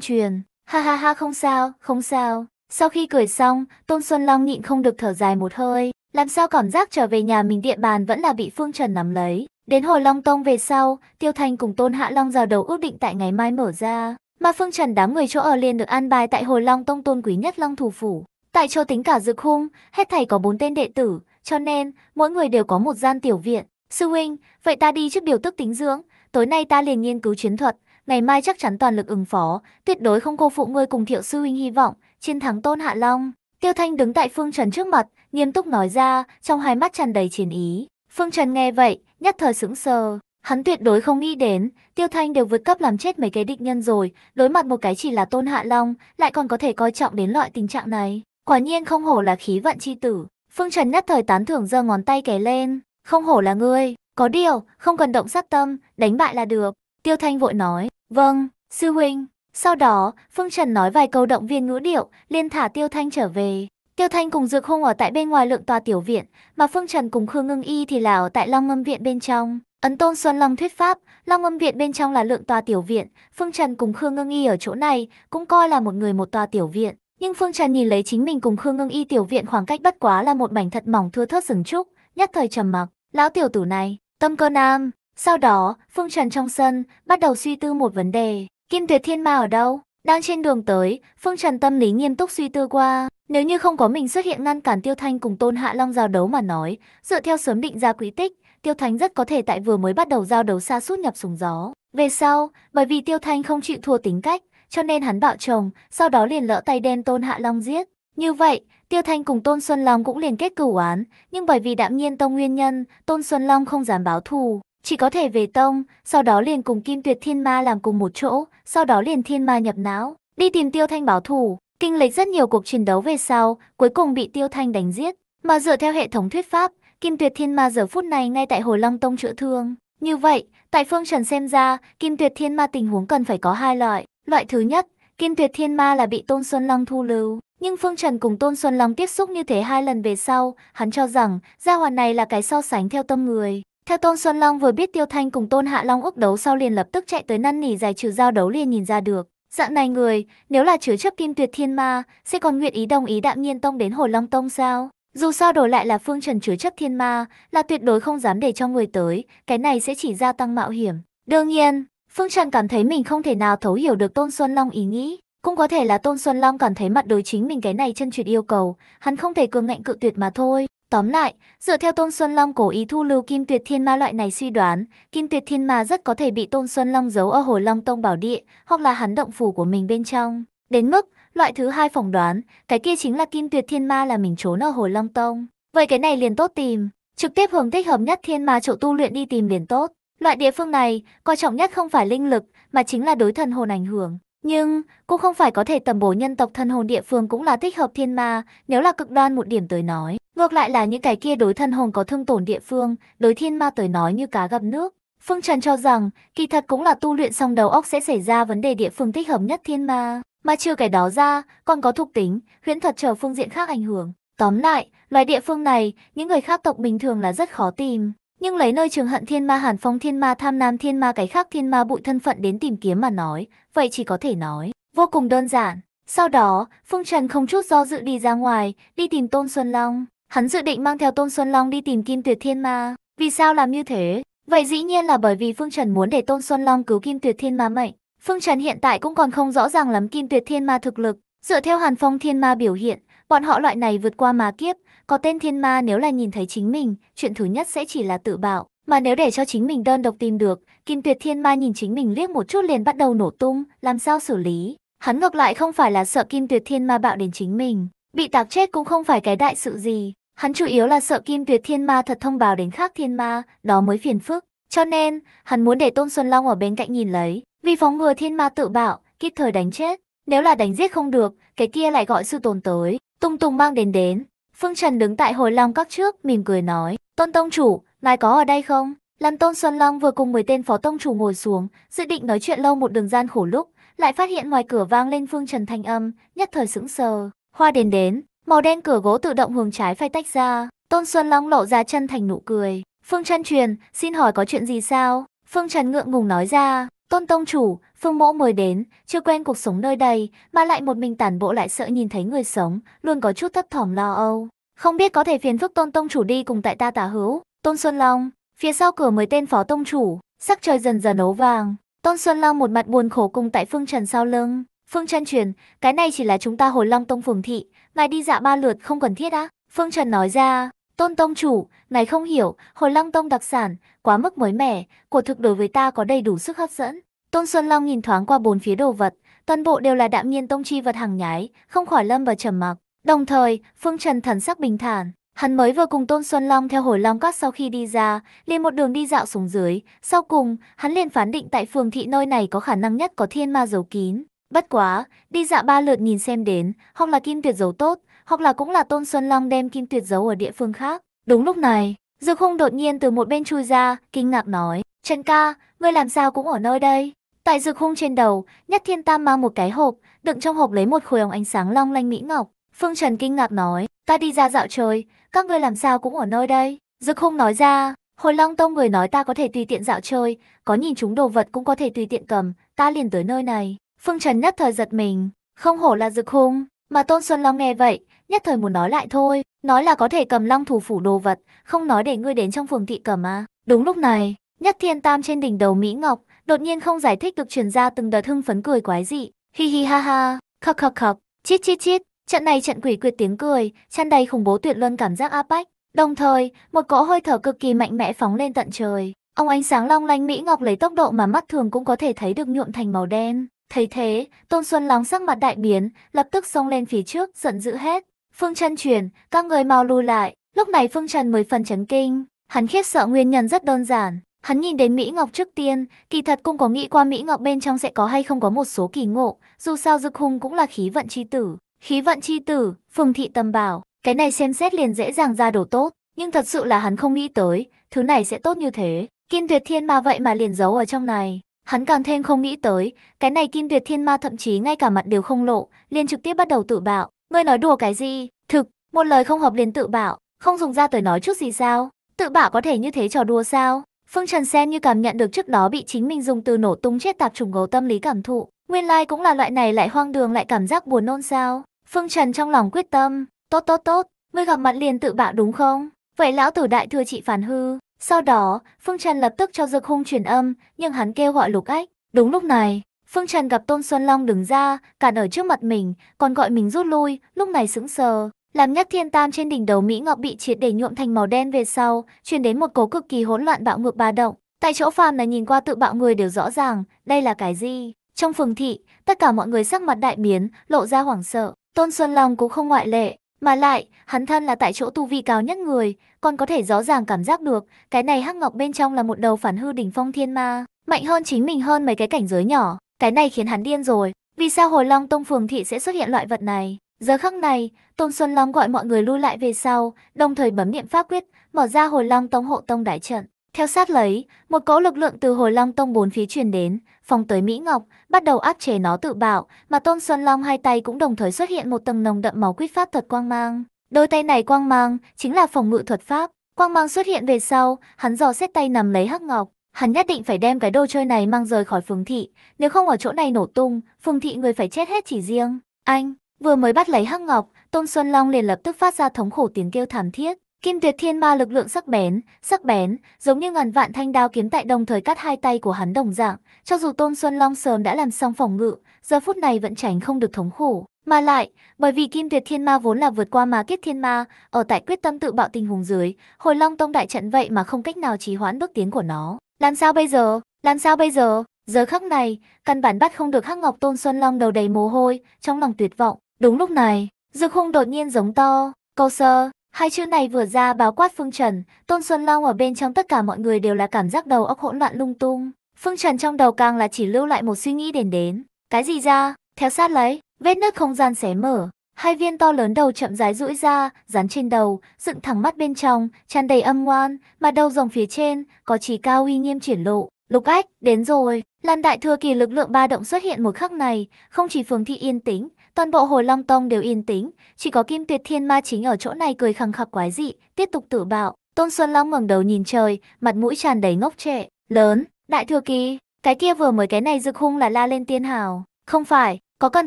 truyền. Ha ha ha không sao, không sao. Sau khi cười xong, Tôn Xuân Long nhịn không được thở dài một hơi, làm sao cảm giác trở về nhà mình địa bàn vẫn là bị Phương Trần nắm lấy. Đến hồi Long Tông về sau, Tiêu thành cùng Tôn Hạ Long giao đầu ước định tại ngày mai mở ra, mà Phương Trần đám người chỗ ở liền được an bài tại hồi Long Tông tôn quý nhất Long Thủ Phủ. Tại cho tính cả dự khung, hết thảy có bốn tên đệ tử, cho nên mỗi người đều có một gian tiểu viện. Sư huynh, vậy ta đi trước điều tức tính dưỡng, tối nay ta liền nghiên cứu chiến thuật, ngày mai chắc chắn toàn lực ứng phó, tuyệt đối không cô phụ ngươi cùng thiệu sư huynh hy vọng, chiến thắng Tôn Hạ Long. Tiêu Thanh đứng tại Phương Trần trước mặt, nghiêm túc nói ra, trong hai mắt tràn đầy chiến ý. Phương Trần nghe vậy, nhất thời sững sờ. Hắn tuyệt đối không nghĩ đến, Tiêu Thanh đều vượt cấp làm chết mấy cái địch nhân rồi, đối mặt một cái chỉ là Tôn Hạ Long, lại còn có thể coi trọng đến loại tình trạng này. Quả nhiên không hổ là khí vận chi tử. Phương Trần nhất thời tán thưởng giơ ngón tay kể lên. Không hổ là ngươi, có điều, không cần động sát tâm, đánh bại là được. Tiêu Thanh vội nói, vâng, sư huynh. Sau đó, Phương Trần nói vài câu động viên ngữ điệu, liên thả Tiêu Thanh trở về. Tiêu Thanh cùng Dược Hung ở tại bên ngoài lượng tòa tiểu viện, mà Phương Trần cùng Khương Ngưng Y thì là ở tại Long Âm Viện bên trong. Ấn Tôn Xuân Long thuyết pháp, Long Âm Viện bên trong là lượng tòa tiểu viện, Phương Trần cùng Khương Ngưng Y ở chỗ này cũng coi là một người một tòa tiểu viện. Nhưng Phương Trần nhìn lấy chính mình cùng Khương Ngưng Y tiểu viện khoảng cách bất quá là một mảnh thật mỏng thưa thớt rừng trúc, nhất thời trầm mặc, lão tiểu tử này, tâm cơ nam. Sau đó, Phương Trần trong sân bắt đầu suy tư một vấn đề, Kim Tuyệt Thiên Ma ở đâu? Đang trên đường tới, Phương Trần tâm lý nghiêm túc suy tư qua, nếu như không có mình xuất hiện ngăn cản Tiêu Thanh cùng Tôn Hạ Long giao đấu mà nói, dựa theo sớm định ra quỹ tích, Tiêu Thanh rất có thể tại vừa mới bắt đầu giao đấu xa suốt nhập sùng gió. Về sau, bởi vì Tiêu Thanh không chịu thua tính cách, cho nên hắn bạo chồng, sau đó liền lỡ tay đem Tôn Hạ Long giết. Như vậy, Tiêu Thanh cùng Tôn Xuân Long cũng liền kết cửu án, nhưng bởi vì đạm nhiên tông nguyên nhân, Tôn Xuân Long không dám báo thù, chỉ có thể về tông, sau đó liền cùng Kim Tuyệt Thiên Ma làm cùng một chỗ, sau đó liền Thiên Ma nhập não, đi tìm Tiêu Thanh báo thù, kinh lịch rất nhiều cuộc chiến đấu về sau, cuối cùng bị Tiêu Thanh đánh giết. Mà dựa theo hệ thống thuyết pháp, Kim Tuyệt Thiên Ma giờ phút này ngay tại Hồ Long Tông chữa thương. Như vậy, tại Phương Trần xem ra, Kim Tuyệt Thiên Ma tình huống cần phải có hai loại. Loại thứ nhất, Kim Tuyệt Thiên Ma là bị Tôn Xuân Long thu lưu. Nhưng Phương Trần cùng Tôn Xuân Long tiếp xúc như thế hai lần về sau, hắn cho rằng gia hoàn này là cái so sánh theo tâm người. Theo Tôn Xuân Long vừa biết Tiêu Thanh cùng Tôn Hạ Long ước đấu sau liền lập tức chạy tới năn nỉ giải trừ giao đấu liền nhìn ra được. Dạng này người, nếu là chứa chấp Kim Tuyệt Thiên Ma, sẽ còn nguyện ý đồng ý đạm nhiên tông đến Hồ Long Tông sao? Dù sao đổi lại là Phương Trần chứa chấp Thiên Ma, là tuyệt đối không dám để cho người tới, cái này sẽ chỉ gia tăng mạo hiểm. Đương nhiên, Phương Trần cảm thấy mình không thể nào thấu hiểu được Tôn Xuân Long ý nghĩ, cũng có thể là Tôn Xuân Long cảm thấy mặt đối chính mình cái này chân trượt yêu cầu, hắn không thể cường ngạnh cự tuyệt mà thôi. Tóm lại, dựa theo Tôn Xuân Long cố ý thu lưu Kim Tuyệt Thiên Ma loại này suy đoán, Kim Tuyệt Thiên Ma rất có thể bị Tôn Xuân Long giấu ở Hồ Long Tông bảo địa, hoặc là hắn động phủ của mình bên trong. Đến mức, loại thứ hai phỏng đoán, cái kia chính là Kim Tuyệt Thiên Ma là mình trốn ở Hồ Long Tông. Vậy cái này liền tốt tìm, trực tiếp hưởng thích hợp nhất Thiên Ma chỗ tu luyện đi tìm liền tốt. Loại địa phương này, quan trọng nhất không phải linh lực, mà chính là đối thần hồn ảnh hưởng. Nhưng, cô không phải có thể tầm bổ nhân tộc thân hồn địa phương cũng là thích hợp thiên ma, nếu là cực đoan một điểm tới nói. Ngược lại là những cái kia đối thân hồn có thương tổn địa phương, đối thiên ma tới nói như cá gặp nước. Phương Trần cho rằng, kỳ thật cũng là tu luyện xong đầu óc sẽ xảy ra vấn đề địa phương thích hợp nhất thiên ma. Mà chưa cái đó ra, còn có thuộc tính, huyễn thuật chờ phương diện khác ảnh hưởng. Tóm lại, loài địa phương này, những người khác tộc bình thường là rất khó tìm. Nhưng lấy nơi trường hận thiên ma hàn phong thiên ma tham nam thiên ma cái khác thiên ma bụi thân phận đến tìm kiếm mà nói, vậy chỉ có thể nói, vô cùng đơn giản. Sau đó, Phương Trần không chút do dự đi ra ngoài, đi tìm Tôn Xuân Long. Hắn dự định mang theo Tôn Xuân Long đi tìm Kim Tuyệt Thiên Ma. Vì sao làm như thế? Vậy dĩ nhiên là bởi vì Phương Trần muốn để Tôn Xuân Long cứu Kim Tuyệt Thiên Ma mệnh. Phương Trần hiện tại cũng còn không rõ ràng lắm Kim Tuyệt Thiên Ma thực lực. Dựa theo Hàn Phong Thiên Ma biểu hiện, bọn họ loại này vượt qua ma kiếp, có tên thiên ma nếu là nhìn thấy chính mình, chuyện thứ nhất sẽ chỉ là tự bạo. Mà nếu để cho chính mình đơn độc tìm được, Kim Tuyệt Thiên Ma nhìn chính mình liếc một chút liền bắt đầu nổ tung, làm sao xử lý? Hắn ngược lại không phải là sợ Kim Tuyệt Thiên Ma bạo đến chính mình, bị tạc chết cũng không phải cái đại sự gì. Hắn chủ yếu là sợ Kim Tuyệt Thiên Ma thật thông báo đến khác Thiên Ma, đó mới phiền phức. Cho nên, hắn muốn để Tôn Xuân Long ở bên cạnh nhìn lấy, vì phóng ngừa Thiên Ma tự bạo, kịp thời đánh chết. Nếu là đánh giết không được, cái kia lại gọi sư tồn tới, tung tung mang đến đến, Phương Trần đứng tại hồi long các trước, mỉm cười nói, Tôn Tông Chủ, ngài có ở đây không? Lâm Tôn Xuân Long vừa cùng 10 tên phó tông chủ ngồi xuống, dự định nói chuyện lâu một đường gian khổ lúc, lại phát hiện ngoài cửa vang lên Phương Trần thanh âm, nhất thời sững sờ. Hoa đến đến, màu đen cửa gỗ tự động hướng trái phải tách ra, Tôn Xuân Long lộ ra chân thành nụ cười. Phương Trần truyền, xin hỏi có chuyện gì sao? Phương Trần ngượng ngùng nói ra, Tôn Tông Chủ, Phương Mỗ mới đến, chưa quen cuộc sống nơi đây, mà lại một mình tản bộ lại sợ nhìn thấy người sống, luôn có chút thấp thỏm lo âu. Không biết có thể phiền phức Tôn Tông Chủ đi cùng tại ta tả hữu, Tôn Xuân Long, phía sau cửa mới tên Phó Tông Chủ, sắc trời dần dần ấu vàng. Tôn Xuân Long một mặt buồn khổ cùng tại Phương Trần sau lưng. Phương Trần truyền, cái này chỉ là chúng ta hồi Long Tông phường thị, ngài đi dạo ba lượt không cần thiết á. Phương Trần nói ra, Tôn Tông Chủ, ngài không hiểu, hồi Long Tông đặc sản, quá mức mới mẻ, cổ thực đối với ta có đầy đủ sức hấp dẫn. Tôn Xuân Long nhìn thoáng qua bốn phía đồ vật, toàn bộ đều là đạm nhiên tông chi vật hàng nhái, không khỏi lâm vào trầm mặc. Đồng thời, Phương Trần thần sắc bình thản, hắn mới vừa cùng Tôn Xuân Long theo hồi Long Các sau khi đi ra, liền một đường đi dạo xuống dưới, sau cùng, hắn liền phán định tại phường thị nơi này có khả năng nhất có thiên ma giấu kín. Bất quá, đi dạo ba lượt nhìn xem đến, hoặc là kim tuyệt giấu tốt, hoặc là cũng là Tôn Xuân Long đem kim tuyệt giấu ở địa phương khác. Đúng lúc này, Dược hung đột nhiên từ một bên chui ra, kinh ngạc nói, Trần ca, ngươi làm sao cũng ở nơi đây. Tại dược hung trên đầu, Nhất Thiên Tam mang một cái hộp, đựng trong hộp lấy một khối ống ánh sáng long lanh mỹ ngọc. Phương Trần kinh ngạc nói, ta đi ra dạo chơi, các ngươi làm sao cũng ở nơi đây. Dược hung nói ra, hồi long tông người nói ta có thể tùy tiện dạo chơi, có nhìn chúng đồ vật cũng có thể tùy tiện cầm, ta liền tới nơi này. Phương Trần nhất thời giật mình, không hổ là dược hung, mà Tôn Xuân Long nghe vậy, nhất thời muốn nói lại thôi. Nói là có thể cầm long thủ phủ đồ vật, không nói để ngươi đến trong phường thị cầm à. Đúng lúc này, nhất thiên tam trên đỉnh đầu Mỹ Ngọc, đột nhiên không giải thích được truyền ra từng đợt hưng phấn cười quái dị. Hi hi ha ha, khóc khóc khóc, chít chít chít. Trận này trận quỷ quyệt tiếng cười, chăn đầy khủng bố tuyệt luân cảm giác áp bách. Đồng thời, một cỗ hơi thở cực kỳ mạnh mẽ phóng lên tận trời. Ông ánh sáng long lanh Mỹ Ngọc lấy tốc độ mà mắt thường cũng có thể thấy được nhuộm thành màu đen. Thấy thế, Tôn Xuân Lóng sắc mặt đại biến, lập tức xông lên phía trước, giận dữ hết. Phương Trần chuyển, các người mau lui lại. Lúc này Phương Trần mới phần chấn kinh, hắn khiết sợ nguyên nhân rất đơn giản. Hắn nhìn đến Mỹ Ngọc trước tiên, kỳ thật cũng có nghĩ qua Mỹ Ngọc bên trong sẽ có hay không có một số kỳ ngộ, dù sao Dực Hùng cũng là khí vận chi tử. Khí vận chi tử, Phương Thị Tâm bảo, cái này xem xét liền dễ dàng ra đồ tốt, nhưng thật sự là hắn không nghĩ tới, thứ này sẽ tốt như thế. Kim Tuyệt Thiên Ma vậy mà liền giấu ở trong này. Hắn càng thêm không nghĩ tới, cái này Kim Tuyệt Thiên Ma thậm chí ngay cả mặt đều không lộ, liền trực tiếp bắt đầu tự bạo, Ngươi nói đùa cái gì? Thực, một lời không hợp liền tự bảo, không dùng ra tới nói chút gì sao? Tự bảo có thể như thế trò đùa sao? Phương Trần xem như cảm nhận được trước đó bị chính mình dùng từ nổ tung chết tạp trùng gấu tâm lý cảm thụ. Nguyên lai like cũng là loại này lại hoang đường lại cảm giác buồn nôn sao? Phương Trần trong lòng quyết tâm, tốt tốt tốt, ngươi gặp mặt liền tự bạo đúng không? Vậy lão tử đại thừa trị phản hư. Sau đó, Phương Trần lập tức cho dược hung truyền âm, nhưng hắn kêu gọi lục ách. Đúng lúc này, Phương Trần gặp Tôn Xuân Long đứng ra, cản ở trước mặt mình, còn gọi mình rút lui, lúc này sững sờ. Làm nhắc thiên tam trên đỉnh đầu Mỹ Ngọc bị triệt để nhuộm thành màu đen về sau, truyền đến một cố cực kỳ hỗn loạn bạo ngược ba động. Tại chỗ phàm là nhìn qua tự bạo người đều rõ ràng, đây là cái gì? Trong phường thị, tất cả mọi người sắc mặt đại biến, lộ ra hoảng sợ. Tôn Xuân Long cũng không ngoại lệ, mà lại, hắn thân là tại chỗ tu vi cao nhất người, còn có thể rõ ràng cảm giác được, cái này hắc ngọc bên trong là một đầu phản hư đỉnh phong thiên ma, mạnh hơn chính mình hơn mấy cái cảnh giới nhỏ. Cái này khiến hắn điên rồi, vì sao Hồ Long Tông phường thị sẽ xuất hiện loại vật này? Giờ khắc này, Tôn Xuân Long gọi mọi người lui lại về sau, đồng thời bấm niệm pháp quyết, mở ra Hồ Long Tông hộ tông đại trận. Theo sát lấy, một cỗ lực lượng từ Hồ Long Tông bốn phía truyền đến, phòng tới Mỹ Ngọc, bắt đầu áp chế nó tự bạo, mà Tôn Xuân Long hai tay cũng đồng thời xuất hiện một tầng nồng đậm máu quyết pháp thuật quang mang. Đôi tay này quang mang chính là phòng ngự thuật pháp, quang mang xuất hiện về sau, hắn dò xét tay nằm lấy hắc ngọc, Hắn nhất định phải đem cái đồ chơi này mang rời khỏi Phương Thị, nếu không ở chỗ này nổ tung, Phương Thị người phải chết hết chỉ riêng. Anh, vừa mới bắt lấy Hắc Ngọc, Tôn Xuân Long liền lập tức phát ra thống khổ tiếng kêu thảm thiết. Kim Tuyệt Thiên Ma lực lượng sắc bén, sắc bén, giống như ngàn vạn thanh đao kiếm tại đồng thời cắt hai tay của hắn đồng dạng. Cho dù Tôn Xuân Long sớm đã làm xong phòng ngự, giờ phút này vẫn tránh không được thống khổ. Mà lại, bởi vì Kim Tuyệt Thiên Ma vốn là vượt qua ma kiếp thiên ma, ở tại quyết tâm tự bạo tình hùng dưới, hồi Long Tông đại trận vậy mà không cách nào trì hoãn bước tiến của nó. Làm sao bây giờ? Làm sao bây giờ? Giờ khắc này, căn bản bắt không được Hắc Ngọc Tôn Xuân Long đầu đầy mồ hôi, trong lòng tuyệt vọng. Đúng lúc này, Dược khung đột nhiên giống to, "Câu sơ!" Hai chữ này vừa ra báo quát Phương Trần, Tôn Xuân Long ở bên trong tất cả mọi người đều là cảm giác đầu óc hỗn loạn lung tung. Phương Trần trong đầu càng là chỉ lưu lại một suy nghĩ đến đến, cái gì ra, theo sát lấy, vết nứt không gian xé mở, Hai viên to lớn đầu chậm rãi duỗi ra, dán trên đầu, dựng thẳng mắt bên trong, tràn đầy âm ngoan, mà đầu rồng phía trên có chỉ cao uy nghiêm triển lộ. Lục Ách, đến rồi. Lan Đại Thừa kỳ lực lượng ba động xuất hiện một khắc này, không chỉ Phường Thị yên tĩnh, toàn bộ Hồ Long Tông đều yên tĩnh, chỉ có Kim Tuyệt Thiên Ma chính ở chỗ này cười khăng khặc quái dị, tiếp tục tự bạo. Tôn Xuân Long ngẩng đầu nhìn trời, mặt mũi tràn đầy ngốc trệ, lớn, Đại Thừa kỳ, cái kia vừa mới cái này rực hung là la lên tiên hào, không phải, có cần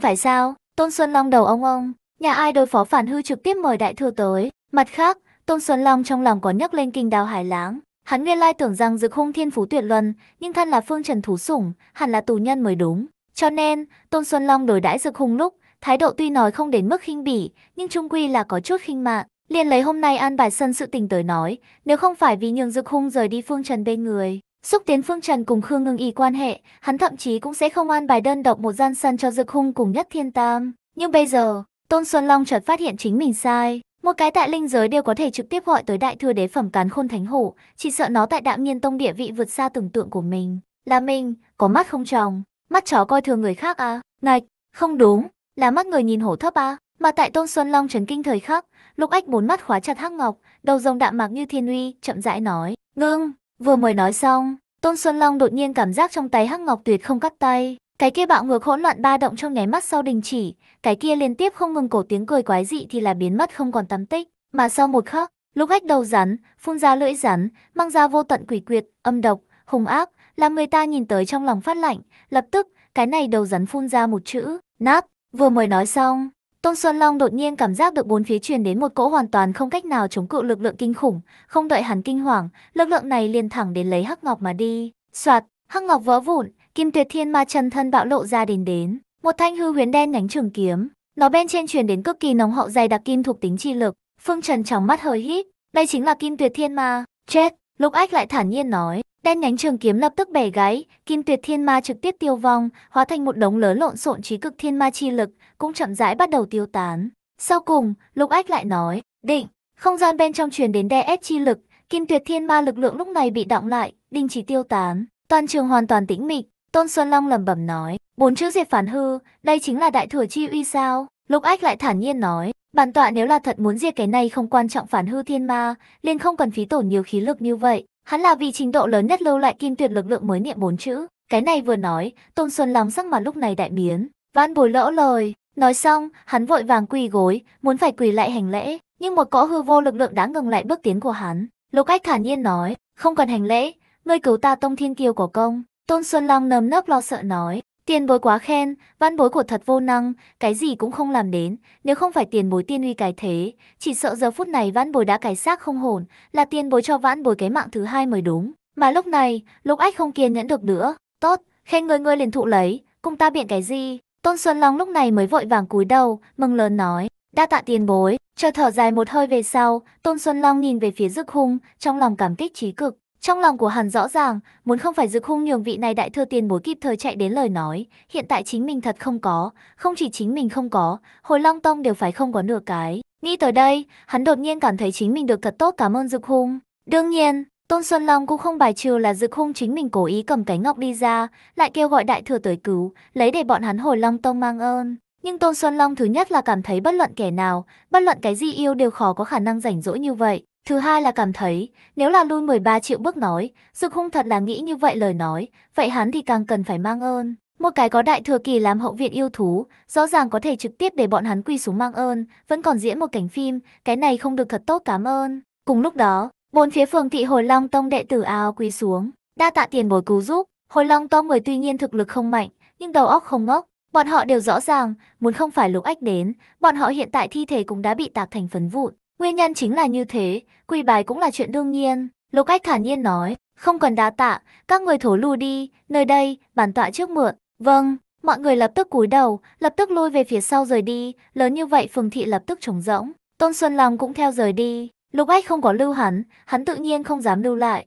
phải sao? Tôn Xuân Long đầu ông ông, Nhà ai đối phó phản hư trực tiếp mời đại thừa tới. Mặt khác, Tôn Xuân Long trong lòng có nhắc lên kinh đào hải láng. Hắn nguyên lai tưởng rằng dực hung thiên phú tuyệt luân, nhưng thân là phương trần thú sủng, hẳn là tù nhân mới đúng. Cho nên, Tôn Xuân Long đối đãi dực hung lúc, thái độ tuy nói không đến mức khinh bỉ, nhưng trung quy là có chút khinh mạng. Liên lấy hôm nay an bài sân sự tình tới nói, nếu không phải vì nhường dực hung rời đi phương trần bên người, xúc tiến phương trần cùng Khương Ngưng Y quan hệ, hắn thậm chí cũng sẽ không an bài đơn độc một gian sân cho dực hung cùng nhất thiên tam. Nhưng bây giờ, Tôn Xuân Long chợt phát hiện chính mình sai. Một cái tại linh giới đều có thể trực tiếp gọi tới đại thừa đế phẩm cán khôn thánh hổ, chỉ sợ nó tại đạm nhiên tông địa vị vượt xa tưởng tượng của mình. Là mình, có mắt không tròng, mắt chó coi thường người khác à? Ngạch, không đúng, là mắt người nhìn hổ thấp à? Mà tại Tôn Xuân Long chấn kinh thời khắc, lục ách bốn mắt khóa chặt hắc ngọc, đầu rồng đạm mạc như thiên uy, chậm rãi nói. Ngưng, vừa mới nói xong, Tôn Xuân Long đột nhiên cảm giác trong tay hắc ngọc tuyệt không cắt tay, cái kia bạo ngược hỗn loạn ba động trong nháy mắt sau đình chỉ, cái kia liên tiếp không ngừng cổ tiếng cười quái dị thì là biến mất không còn tắm tích. Mà sau một khắc, lúc hách đầu rắn, phun ra lưỡi rắn, mang ra vô tận quỷ quyệt, âm độc, hung ác, làm người ta nhìn tới trong lòng phát lạnh, lập tức, cái này đầu rắn phun ra một chữ, nát, vừa mới nói xong. Tôn Xuân Long đột nhiên cảm giác được bốn phía truyền đến một cỗ hoàn toàn không cách nào chống cự lực lượng kinh khủng, không đợi hắn kinh hoàng, lực lượng này liền thẳng đến lấy Hắc Ngọc mà đi. Soạt, Hắc Ngọc vỡ vụn, kim tuyệt thiên ma chân thân bạo lộ ra đến đến, một thanh hư huyền đen nhánh trường kiếm, nó bên trên truyền đến cực kỳ nóng hậu dày đặc kim thuộc tính chi lực, Phương Trần trong mắt hơi hít, đây chính là kim tuyệt thiên ma, chết, Lục Ách lại thản nhiên nói, đen nhánh trường kiếm lập tức bẻ gãy kim tuyệt thiên ma trực tiếp tiêu vong, hóa thành một đống lớn lộn xộn trí cực thiên ma chi lực, cũng chậm rãi bắt đầu tiêu tán. Sau cùng, Lục Ách lại nói, định, không gian bên trong truyền đến đè ép chi lực, kim tuyệt thiên ma lực lượng lúc này bị động lại, đình chỉ tiêu tán, toàn trường hoàn toàn tĩnh mịch, Tôn Xuân Long lẩm bẩm nói, bốn chữ diệt phản hư, đây chính là đại thừa chi uy sao? Lục Ách lại thản nhiên nói, bản tọa nếu là thật muốn diệt cái này không quan trọng phản hư thiên ma, liền không cần phí tổn nhiều khí lực như vậy. Hắn là vì trình độ lớn nhất lưu lại kim tuyệt lực lượng mới niệm bốn chữ. Cái này vừa nói, Tôn Xuân Long sắc mặt lúc này đại biến, van bồi lỡ lời. Nói xong, hắn vội vàng quỳ gối, muốn phải quỳ lại hành lễ, nhưng một cõ hư vô lực lượng đã ngừng lại bước tiến của hắn. Lục Ách thản nhiên nói, không cần hành lễ, ngươi cứu ta tông thiên kiêu của công. Tôn Xuân Long nấm nấp lo sợ nói, tiền bối quá khen, văn bối của thật vô năng, cái gì cũng không làm đến, nếu không phải tiền bối tiên uy cái thế, chỉ sợ giờ phút này văn bối đã cái xác không hồn, là tiền bối cho vãn bối cái mạng thứ hai mới đúng. Mà lúc này, lục ách không kiên nhẫn được nữa, tốt, khen người ngươi liền thụ lấy, cùng ta biện cái gì. Tôn Xuân Long lúc này mới vội vàng cúi đầu, mừng lớn nói, đa tạ tiền bối, chờ thở dài một hơi về sau, Tôn Xuân Long nhìn về phía rước hung, trong lòng cảm kích trí cực. Trong lòng của hắn rõ ràng, muốn không phải dự khung nhường vị này đại thừa tiền bối kịp thời chạy đến lời nói, hiện tại chính mình thật không có, không chỉ chính mình không có, hồi Long Tông đều phải không có nửa cái. Nghĩ tới đây, hắn đột nhiên cảm thấy chính mình được thật tốt cảm ơn dự khung Đương nhiên, Tôn Xuân Long cũng không bài trừ là dự khung chính mình cố ý cầm cái ngọc đi ra, lại kêu gọi đại thừa tới cứu, lấy để bọn hắn hồi Long Tông mang ơn. Nhưng Tôn Xuân Long thứ nhất là cảm thấy bất luận kẻ nào, bất luận cái gì yêu đều khó có khả năng rảnh rỗi như vậy. Thứ hai là cảm thấy, nếu là lui 13 triệu bước nói, sự Hung thật là nghĩ như vậy lời nói, vậy hắn thì càng cần phải mang ơn. Một cái có đại thừa kỳ làm hậu viện yêu thú, rõ ràng có thể trực tiếp để bọn hắn quy xuống mang ơn, vẫn còn diễn một cảnh phim, cái này không được thật tốt cảm ơn. Cùng lúc đó, bốn phía phường thị Hồi Long Tông đệ tử ao quy xuống, đa tạ tiền bồi cứu giúp, Hồi Long Tông người tuy nhiên thực lực không mạnh, nhưng đầu óc không ngốc, bọn họ đều rõ ràng, muốn không phải lục ách đến, bọn họ hiện tại thi thể cũng đã bị tạc thành phấn vụn, Nguyên nhân chính là như thế, quỳ bài cũng là chuyện đương nhiên. Lục Ách thản nhiên nói, không cần đá tạ, các người thổ lù đi, nơi đây, bản tọa trước mượn. Vâng, mọi người lập tức cúi đầu, lập tức lui về phía sau rời đi, lớn như vậy phường thị lập tức trống rỗng. Tôn Xuân lòng cũng theo rời đi, Lục Ách không có lưu hắn, hắn tự nhiên không dám lưu lại,